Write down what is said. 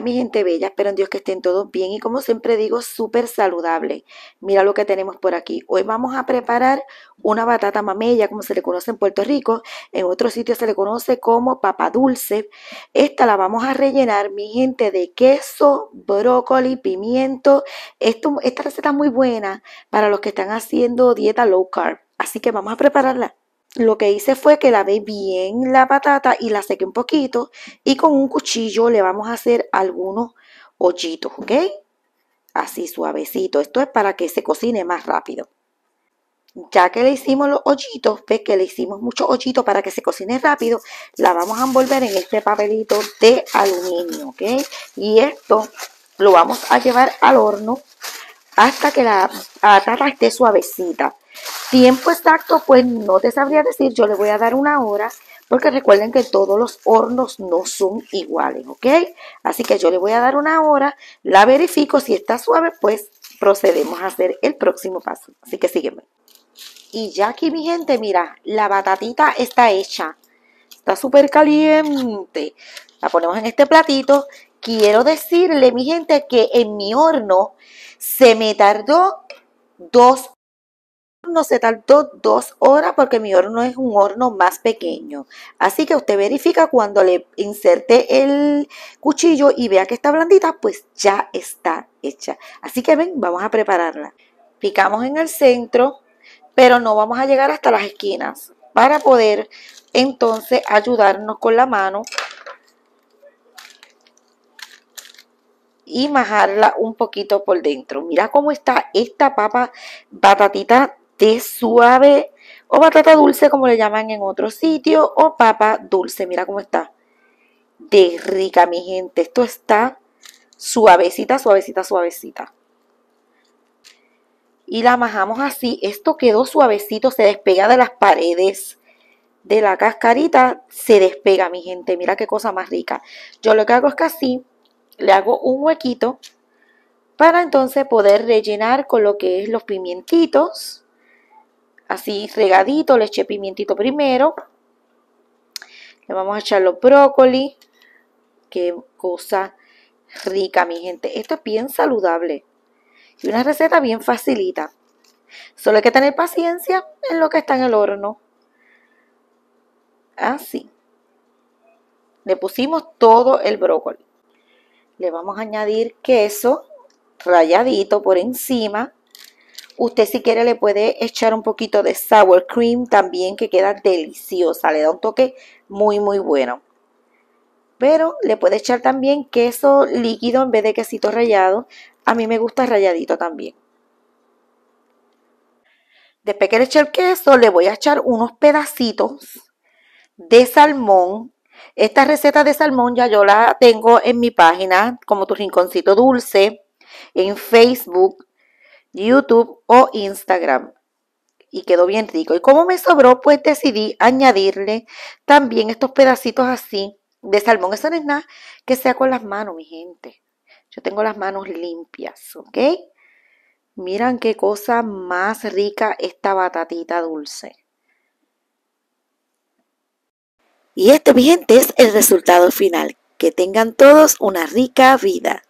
mi gente bella, espero en Dios que estén todos bien y como siempre digo, súper saludable. Mira lo que tenemos por aquí. Hoy vamos a preparar una batata mamella, como se le conoce en Puerto Rico. En otros sitios se le conoce como papa dulce. Esta la vamos a rellenar, mi gente, de queso, brócoli, pimiento. esta receta es muy buena para los que están haciendo dieta low carb. Así que vamos a prepararla lo que hice fue que lavé bien la patata y la seque un poquito y con un cuchillo le vamos a hacer algunos hoyitos, ¿ok? Así suavecito. Esto es para que se cocine más rápido. Ya que le hicimos los hoyitos, ves que le hicimos muchos hoyitos para que se cocine rápido, la vamos a envolver en este papelito de aluminio, ¿ok? Y esto lo vamos a llevar al horno hasta que la patata esté suavecita. Tiempo exacto, pues no te sabría decir, yo le voy a dar una hora, porque recuerden que todos los hornos no son iguales, ¿ok? Así que yo le voy a dar una hora, la verifico, si está suave, pues procedemos a hacer el próximo paso. Así que sígueme. Y ya aquí, mi gente, mira, la batatita está hecha. Está súper caliente. La ponemos en este platito. Quiero decirle, mi gente, que en mi horno se me tardó dos no se tardó dos horas porque mi horno es un horno más pequeño. Así que usted verifica cuando le inserte el cuchillo y vea que está blandita, pues ya está hecha. Así que ven, vamos a prepararla. Picamos en el centro, pero no vamos a llegar hasta las esquinas para poder entonces ayudarnos con la mano y majarla un poquito por dentro. Mira cómo está esta papa batatita de suave o batata dulce como le llaman en otro sitio o papa dulce. Mira cómo está. De rica, mi gente. Esto está suavecita, suavecita, suavecita. Y la majamos así. Esto quedó suavecito, se despega de las paredes de la cascarita, se despega, mi gente. Mira qué cosa más rica. Yo lo que hago es que así le hago un huequito para entonces poder rellenar con lo que es los pimientitos así regadito, le eché pimientito primero. Le vamos a echar los brócoli. Qué cosa rica, mi gente. Esto es bien saludable. Y una receta bien facilita. Solo hay que tener paciencia en lo que está en el horno. Así. Le pusimos todo el brócoli. Le vamos a añadir queso rayadito por encima. Usted si quiere le puede echar un poquito de sour cream también que queda deliciosa, le da un toque muy muy bueno. Pero le puede echar también queso líquido en vez de quesito rallado. A mí me gusta ralladito también. Después que le el queso, le voy a echar unos pedacitos de salmón esta receta de salmón ya yo la tengo en mi página como tu rinconcito dulce en Facebook. YouTube o Instagram. Y quedó bien rico. Y como me sobró, pues decidí añadirle también estos pedacitos así de salmón. Eso no es nada que sea con las manos, mi gente. Yo tengo las manos limpias, ¿ok? Miran qué cosa más rica esta batatita dulce. Y esto mi gente, es el resultado final. Que tengan todos una rica vida.